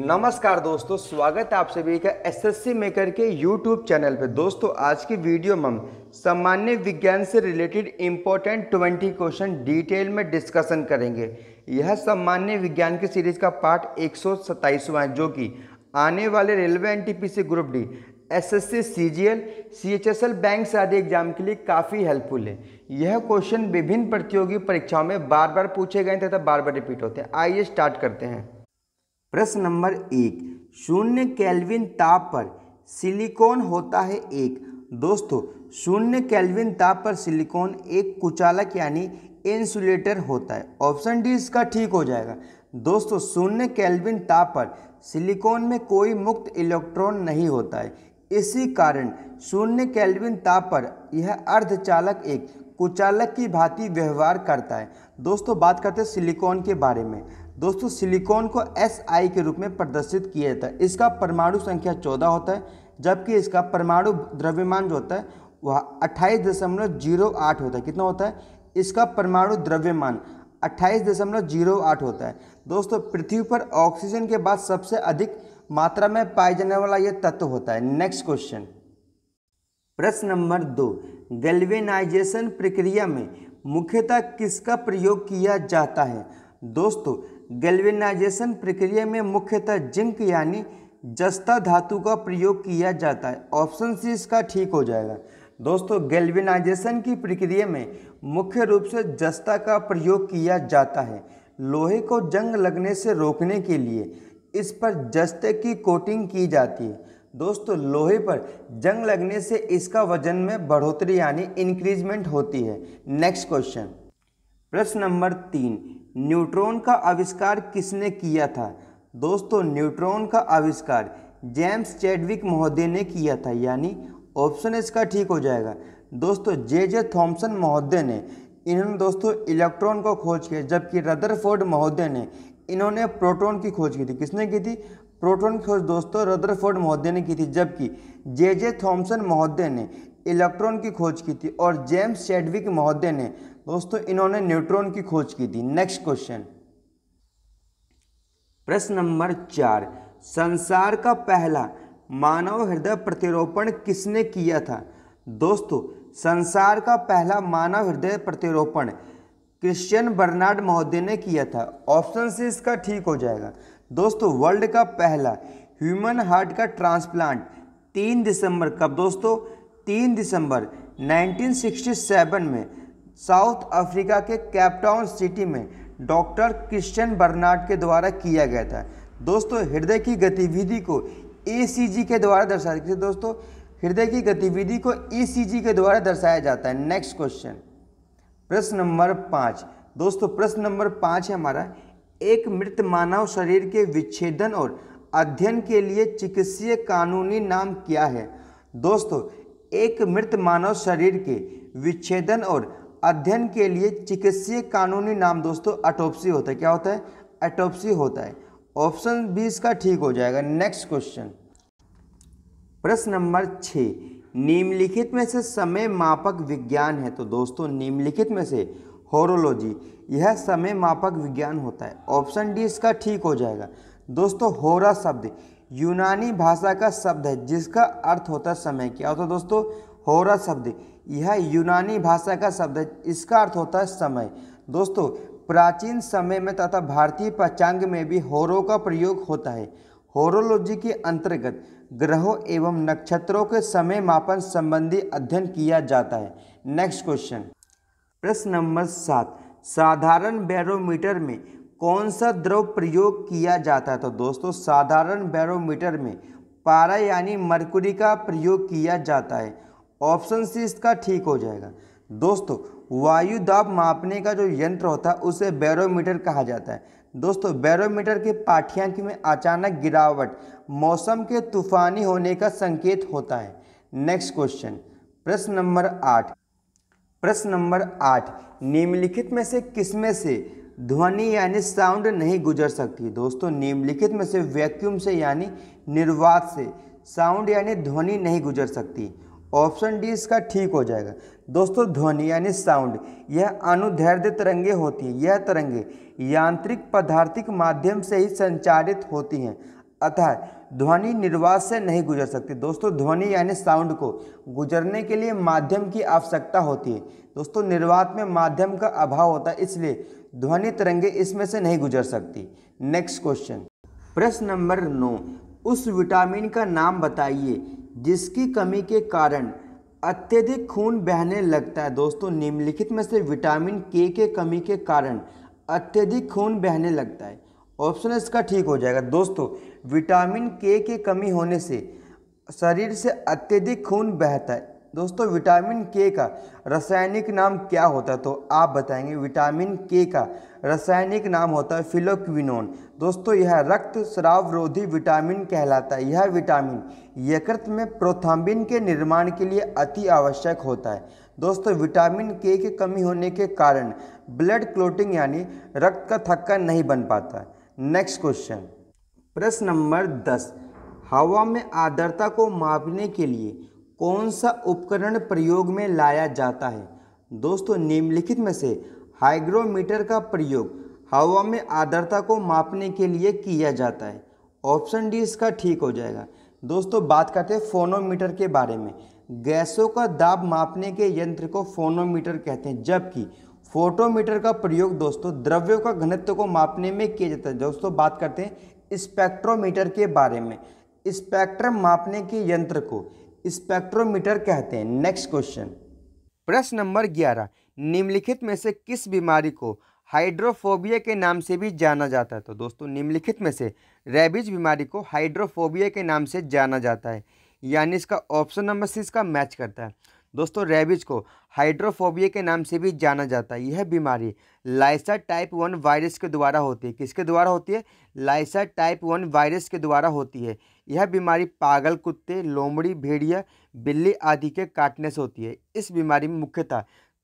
नमस्कार दोस्तों स्वागत है आप सभी का एसएससी मेकर के यूट्यूब चैनल पे दोस्तों आज की वीडियो में हम सामान्य विज्ञान से related important twenty question detail में डिस्कशन करेंगे यह सामान्य विज्ञान की सीरीज का पार्ट एक है जो कि आने वाले railway C group D S S C C C G L H S L bank आदि एग्जाम के लिए काफ़ी हेल्पफुल है यह क्वेश्चन विभिन्न प्रतियोगी परीक्षाओं में बार बार पूछे गए तथा बार बार रिपीट होते हैं आइए स्टार्ट करते हैं प्रश्न नंबर एक शून्य कैलविन ताप पर सिलिकॉन होता है एक दोस्तों शून्य कैलविन ताप पर सिलिकॉन एक कुचालक यानी इंसुलेटर होता है ऑप्शन डी इसका ठीक हो जाएगा दोस्तों शून्य कैल्विन ताप पर सिलिकॉन में कोई मुक्त इलेक्ट्रॉन नहीं होता है इसी कारण शून्य कैल्विन ताप पर यह अर्धचालक एक कुचालक की भांति व्यवहार करता है दोस्तों बात करते हैं सिलिकॉन के बारे में दोस्तों सिलिकॉन को एस आई के रूप में प्रदर्शित किया जाता है इसका परमाणु संख्या चौदह होता है जबकि इसका परमाणु द्रव्यमान जो होता है वह अट्ठाईस दशमलव जीरो आठ होता है कितना होता है इसका परमाणु द्रव्यमान अट्ठाईस दशमलव जीरो आठ होता है दोस्तों पृथ्वी पर ऑक्सीजन के बाद सबसे अधिक मात्रा में पाए जाने वाला यह तत्व होता है नेक्स्ट क्वेश्चन प्रश्न नंबर दो गैल्वेनाइजेशन प्रक्रिया में मुख्यतः किसका प्रयोग किया जाता है दोस्तों गैल्वेनाइजेशन प्रक्रिया में मुख्यतः जिंक यानी जस्ता धातु का प्रयोग किया जाता है ऑप्शन सी इसका ठीक हो जाएगा दोस्तों गैल्वेनाइजेशन की प्रक्रिया में मुख्य रूप से जस्ता का प्रयोग किया जाता है लोहे को जंग लगने से रोकने के लिए इस पर जस्ते की कोटिंग की जाती है दोस्तों लोहे पर जंग लगने से इसका वजन में बढ़ोतरी यानी इंक्रीजमेंट होती है नेक्स्ट क्वेश्चन प्रश्न नंबर तीन न्यूट्रॉन का आविष्कार किसने किया था दोस्तों न्यूट्रॉन का आविष्कार जेम्स चैडविक महोदय ने किया था यानी ऑप्शन इसका ठीक हो जाएगा दोस्तों जे जे थॉम्सन महोदय ने इन्होंने दोस्तों इलेक्ट्रॉन को खोज किया जबकि रदरफोर्ड महोदय ने इन्होंने प्रोटॉन की खोज की थी किसने की थी प्रोटॉन की खोज दोस्तों रदरफोर्ड महोदय ने की थी जबकि जे जे थॉम्सन महोदय ने इलेक्ट्रॉन की खोज की थी और जेम्स चैडविक महोदय ने दोस्तों इन्होंने न्यूट्रॉन की खोज की थी नेक्स्ट क्वेश्चन प्रश्न नंबर चार संसार का पहला मानव हृदय प्रतिरोपण किसने किया था दोस्तों संसार का पहला मानव हृदय प्रतिरोपण क्रिश्चियन बर्नार्ड महोदय ने किया था ऑप्शन से इसका ठीक हो जाएगा दोस्तों वर्ल्ड का पहला ह्यूमन हार्ट का ट्रांसप्लांट तीन दिसंबर कब दोस्तों तीन दिसंबर 1967 में साउथ अफ्रीका के कैपटाउन सिटी में डॉक्टर क्रिश्चियन बर्नार्ड के द्वारा किया गया था दोस्तों हृदय की गतिविधि को ए के द्वारा दर्शाया गया दोस्तों हृदय की गतिविधि को ई के द्वारा दर्शाया जाता है नेक्स्ट क्वेश्चन प्रश्न नंबर पाँच दोस्तों प्रश्न नंबर पाँच है हमारा एक मृत मानव शरीर के विच्छेदन और अध्ययन के लिए चिकित्सीय कानूनी नाम क्या है दोस्तों एक मृत मानव शरीर के विच्छेदन और अध्ययन के लिए चिकित्सीय कानूनी नाम दोस्तों अटोप्सी होता है क्या होता है अटोप्सी होता है ऑप्शन बी इसका ठीक हो जाएगा नेक्स्ट क्वेश्चन प्रश्न नंबर छः निम्नलिखित में से समय मापक विज्ञान है तो दोस्तों निम्नलिखित में से होरोलॉजी यह समय मापक विज्ञान होता है ऑप्शन डी इसका ठीक हो जाएगा दोस्तों होरा शब्द यूनानी भाषा का शब्द है जिसका अर्थ होता है समय क्या होता है दोस्तों होरा शब्द यह यूनानी भाषा का शब्द है इसका अर्थ होता है समय दोस्तों प्राचीन समय में तथा भारतीय पचांग में भी होरों का प्रयोग होता है होरोलॉजी के अंतर्गत ग्रहों एवं नक्षत्रों के समय मापन संबंधी अध्ययन किया जाता है नेक्स्ट क्वेश्चन प्रश्न नंबर सात साधारण बैरोमीटर में कौन सा द्रव प्रयोग किया जाता है तो दोस्तों साधारण बैरोमीटर में पारा यानी मरकुरी का प्रयोग किया जाता है ऑप्शन सी इसका ठीक हो जाएगा दोस्तों वायु दाब मापने का जो यंत्र होता है उसे बैरोमीटर कहा जाता है दोस्तों बैरोमीटर के पाठ्यांक में अचानक गिरावट मौसम के तूफानी होने का संकेत होता है नेक्स्ट क्वेश्चन प्रश्न नंबर आठ प्रश्न नंबर आठ निम्नलिखित में से किसमें से ध्वनि यानी साउंड नहीं गुजर सकती दोस्तों निम्नलिखित में से वैक्यूम से यानी निर्वात से साउंड यानी ध्वनि नहीं गुजर सकती ऑप्शन डी इसका ठीक हो जाएगा दोस्तों ध्वनि यानी साउंड यह अनुदैर्ध्य तरंगे होती हैं यह तरंगे यांत्रिक पदार्थिक माध्यम से ही संचारित होती हैं अतः ध्वनि निर्वास से नहीं गुजर सकती दोस्तों ध्वनि यानी साउंड को गुजरने के लिए माध्यम की आवश्यकता होती है दोस्तों निर्वात में माध्यम का अभाव होता है इसलिए ध्वनि तरंगे इसमें से नहीं गुजर सकती नेक्स्ट क्वेश्चन प्रश्न नंबर नौ उस विटामिन का नाम बताइए जिसकी कमी के कारण अत्यधिक खून बहने लगता है दोस्तों निम्नलिखित में से विटामिन के के कमी के कारण अत्यधिक खून बहने लगता है ऑप्शन इसका ठीक हो जाएगा दोस्तों विटामिन के के कमी होने से शरीर से अत्यधिक खून बहता है दोस्तों विटामिन के का रासायनिक नाम क्या होता है तो आप बताएंगे विटामिन के का रासायनिक नाम होता है फिलोक्विनोन दोस्तों यह रक्त श्रावरोधी रोधी विटामिन कहलाता है यह विटामिन यकृत में प्रोथाम्बिन के निर्माण के लिए अति आवश्यक होता है दोस्तों विटामिन के के कमी होने के कारण ब्लड क्लोटिंग यानी रक्त का थक्का नहीं बन पाता नेक्स्ट क्वेश्चन प्रश्न नंबर दस हवा में आर्द्रता को मापने के लिए कौन सा उपकरण प्रयोग में लाया जाता है दोस्तों निम्नलिखित में से हाइग्रोमीटर का प्रयोग हवा में आर्द्रता को मापने के लिए किया जाता है ऑप्शन डी इसका ठीक हो जाएगा दोस्तों बात करते हैं फोनोमीटर के बारे में गैसों का दाब मापने के यंत्र को फोनोमीटर कहते हैं जबकि फोटोमीटर का प्रयोग दोस्तों द्रव्यों का घनत्व को मापने में किया जाता है दोस्तों बात करते हैं स्पेक्ट्रोमीटर के बारे में स्पेक्ट्रम मापने के यंत्र को स्पेक्ट्रोमीटर कहते हैं नेक्स्ट क्वेश्चन प्रश्न नंबर ग्यारह निम्नलिखित में से किस बीमारी को हाइड्रोफोबिया के नाम से भी जाना जाता है तो दोस्तों निम्नलिखित में से रेबिज बीमारी को हाइड्रोफोबिया के नाम से जाना जाता है यानी इसका ऑप्शन नंबर सी इसका मैच करता है दोस्तों रेबिज को हाइड्रोफोबिया के नाम से भी जाना जाता है यह बीमारी लाइसा टाइप वन वायरस के द्वारा होती है किसके द्वारा होती है लाइसा टाइप वन वायरस के द्वारा होती है यह बीमारी पागल कुत्ते लोमड़ी भेड़िया बिल्ली आदि के काटने से होती है इस बीमारी में मुख्यतः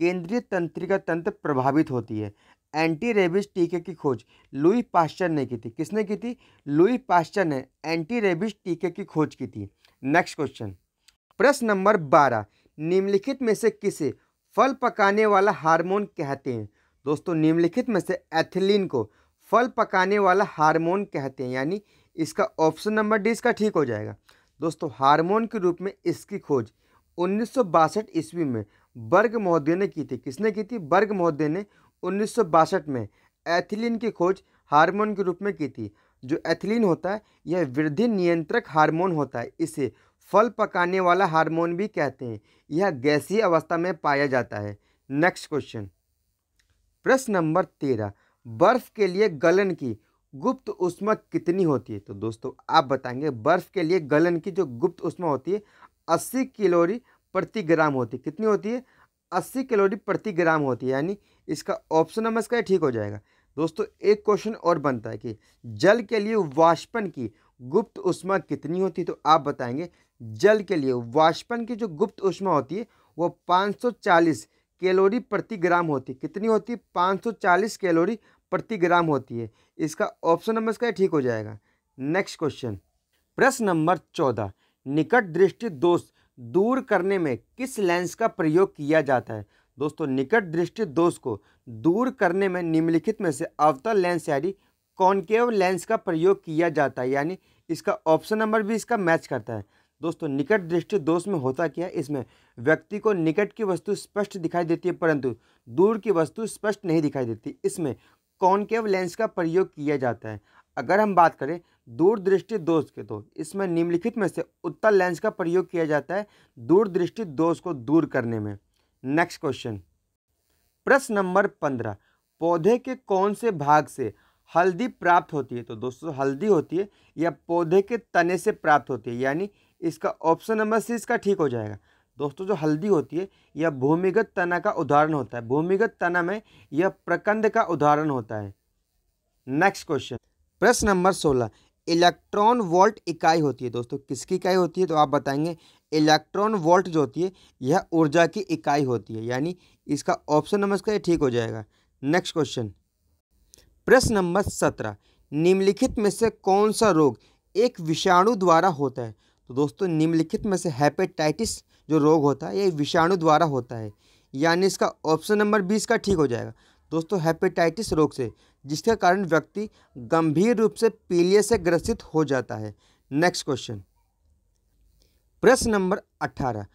केंद्रीय तंत्रिका तंत्र प्रभावित होती है एंटी रेबिस टीके की खोज लुई पाश्चर ने की थी किसने की थी लुई पाश्चर ने एंटी रेबिस टीके की खोज की थी नेक्स्ट क्वेश्चन प्रश्न नंबर बारह निम्नलिखित में से किसे फल पकाने वाला हार्मोन कहते हैं दोस्तों निम्नलिखित में से एथिलीन को फल पकाने वाला हार्मोन कहते हैं यानी इसका ऑप्शन नंबर डी इसका ठीक हो जाएगा दोस्तों हार्मोन के रूप में इसकी खोज उन्नीस ईस्वी में बर्ग महोदय ने की थी किसने की थी बर्ग महोदय ने उन्नीस में एथिलीन की खोज हार्मोन के रूप में की थी जो एथिलीन होता है यह वृद्धि नियंत्रक हार्मोन होता है इसे फल पकाने वाला हार्मोन भी कहते हैं यह गैसीय अवस्था में पाया जाता है नेक्स्ट क्वेश्चन प्रश्न नंबर तेरह बर्फ के लिए गलन की गुप्त उष्मा कितनी होती है तो दोस्तों आप बताएंगे बर्फ़ के लिए गलन की जो गुप्त उष्मा होती है अस्सी किलोरी प्रति ग्राम होती है कितनी होती है अस्सी किलोरी प्रति ग्राम होती है यानी इसका ऑप्शन नंबर इसका ठीक हो जाएगा दोस्तों एक क्वेश्चन और बनता है कि जल के लिए वाष्पन की गुप्त उष्मा कितनी होती है तो आप बताएंगे जल के लिए वाष्पन की जो गुप्त उष्मा होती है वो 540 कैलोरी प्रति ग्राम होती है कितनी होती है 540 कैलोरी प्रति ग्राम होती है इसका ऑप्शन नंबर इसका ठीक हो जाएगा नेक्स्ट क्वेश्चन प्रश्न नंबर चौदह निकट दृष्टि दोष दूर करने में किस लेंस का प्रयोग किया जाता है दोस्तों निकट दृष्टि दोष को दूर करने में निम्नलिखित में से अवतल लेंस यानी कॉनकेव लेंस का प्रयोग किया जाता है यानी इसका ऑप्शन नंबर भी इसका मैच करता है दोस्तों निकट दृष्टि दोष में होता क्या है इसमें व्यक्ति को निकट की वस्तु स्पष्ट दिखाई देती है परंतु दूर की वस्तु स्पष्ट नहीं दिखाई देती इसमें कॉनकेव लेंस का प्रयोग किया जाता है अगर हम बात करें दूरदृष्टि दोष के दोष तो इसमें निम्नलिखित में से उत्तर लेंस का प्रयोग किया जाता है दूरदृष्टि दोष को दूर करने में नेक्स्ट क्वेश्चन प्रश्न नंबर पंद्रह पौधे के कौन से भाग से हल्दी प्राप्त होती है तो दोस्तों हल्दी होती है या पौधे के तने से प्राप्त होती है यानी इसका ऑप्शन नंबर सी इसका ठीक हो जाएगा दोस्तों जो हल्दी होती है यह भूमिगत तना का उदाहरण होता है भूमिगत तना में यह प्रकंद का उदाहरण होता है नेक्स्ट क्वेश्चन प्रश्न नंबर सोलह इलेक्ट्रॉन वोल्ट इकाई होती है दोस्तों किसकी इकाई होती है तो आप बताएंगे इलेक्ट्रॉन वोल्ट जो होती है यह ऊर्जा की इकाई होती है यानी इसका ऑप्शन नंबर इसका ठीक हो जाएगा नेक्स्ट क्वेश्चन प्रश्न नंबर सत्रह निम्नलिखित में से कौन सा रोग एक विषाणु द्वारा होता है तो दोस्तों निम्नलिखित में से हेपेटाइटिस जो रोग होता है ये विषाणु द्वारा होता है यानी इसका ऑप्शन नंबर बीस का ठीक हो जाएगा दोस्तों हेपेटाइटिस रोग से जिसके कारण व्यक्ति गंभीर रूप से पीलिए से ग्रसित हो जाता है नेक्स्ट क्वेश्चन प्रश्न नंबर अट्ठारह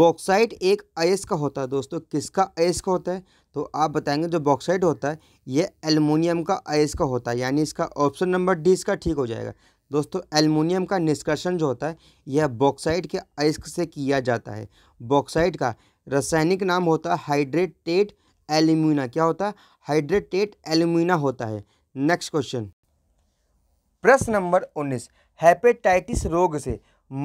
बॉक्साइट एक अयस्क का होता है दोस्तों किसका अयस्क होता है तो आप बताएंगे जो बॉक्साइट होता है यह एलुमिनियम का अयस्क होता है यानी इसका ऑप्शन नंबर डी इसका ठीक हो जाएगा दोस्तों एल्युमिनियम का निष्कर्षण जो होता है यह बॉक्साइड के अयस्क से किया जाता है बॉक्साइड का रासायनिक नाम होता है हाइड्रेटेड एल्यूमिना क्या होता है हाइड्रेटेड एल्यूमिना होता है नेक्स्ट क्वेश्चन प्रश्न नंबर उन्नीस हेपेटाइटिस रोग से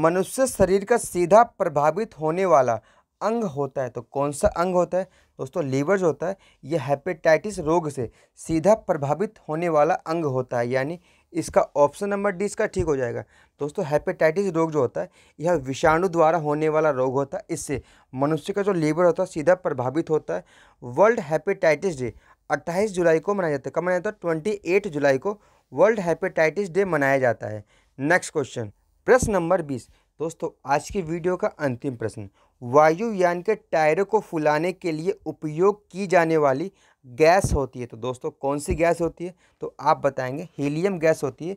मनुष्य शरीर का सीधा प्रभावित होने वाला अंग होता है तो कौन सा अंग होता है दोस्तों लीवर जो होता है यह हेपेटाइटिस रोग से सीधा प्रभावित होने वाला अंग होता है यानी इसका ऑप्शन नंबर डी इसका ठीक हो जाएगा दोस्तों हेपेटाइटिस रोग जो होता है यह विषाणु द्वारा होने वाला रोग होता है इससे मनुष्य का जो लीवर होता है सीधा प्रभावित होता है वर्ल्ड हेपेटाइटिस डे 28 जुलाई को मनाया जाता है कब मनाया जाता है ट्वेंटी जुलाई को वर्ल्ड हेपेटाइटिस डे मनाया जाता है नेक्स्ट क्वेश्चन प्रश्न नंबर बीस दोस्तों आज की वीडियो का अंतिम प्रश्न वायुयान के टायरों को फुलाने के लिए उपयोग की जाने वाली गैस होती है तो दोस्तों कौन सी गैस होती है तो आप बताएंगे हीलियम गैस होती है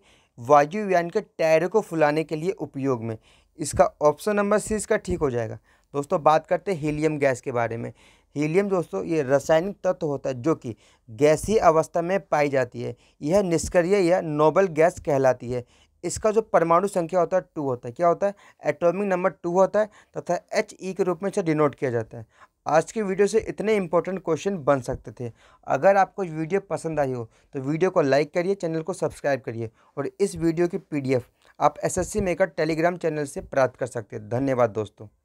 वायुयान के टायरों को फुलाने के लिए उपयोग में इसका ऑप्शन नंबर सी इसका ठीक हो जाएगा दोस्तों बात करते हैं हीलियम गैस के बारे में हीलियम दोस्तों ये रासायनिक तत्व होता है जो कि गैसी अवस्था में पाई जाती है यह निष्क्रिय या नोबल गैस कहलाती है इसका जो परमाणु संख्या होता है टू होता है क्या होता है एटॉमिक नंबर टू होता है तथा एच ई e के रूप में इसे डिनोट किया जाता है आज की वीडियो से इतने इंपॉर्टेंट क्वेश्चन बन सकते थे अगर आपको वीडियो पसंद आई हो तो वीडियो को लाइक करिए चैनल को सब्सक्राइब करिए और इस वीडियो की पीडीएफ आप एसएससी मेकर टेलीग्राम चैनल से प्राप्त कर सकते हैं धन्यवाद दोस्तों